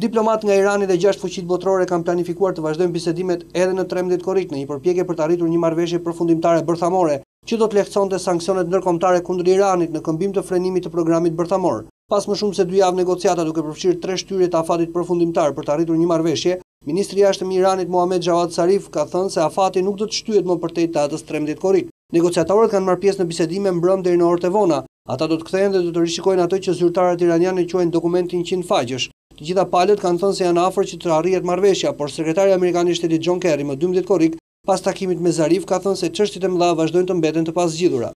Diplomat nga Irani dhe 6 fuqit botërore kanë planifikuar të vazhdojnë bisedimet edhe në 13 korik në një përpjekje për të arritur një marveshje përfundimtare bërthamore që do të lehtëson të sankcionet nërkomtare kundër Iranit në këmbim të frenimit të programit bërthamor. Pas më shumë se dy javë negociata duke përfshirë tre shtyri të afatit përfundimtar për të arritur një marveshje, Ministri ashtë më Iranit Mohamed Javad Sarif ka thënë se afati nuk do të shtyjet më për datës 13 korik. kanë marrë pjesë në bisedime në Ata do të kthejnë dhe do të rishikojnë ato që zyrtarët iranianë quajnë dokumentin 100 faqësh. Të gjitha palët kanë thënë se janë afër që të arrihet marrëveshja, por sekretari amerikan i shtetit John Kerry më 12 korrik, pas takimit me Zarif, ka thënë se çështjet e mëdha vazhdojnë të mbeten të gjithura.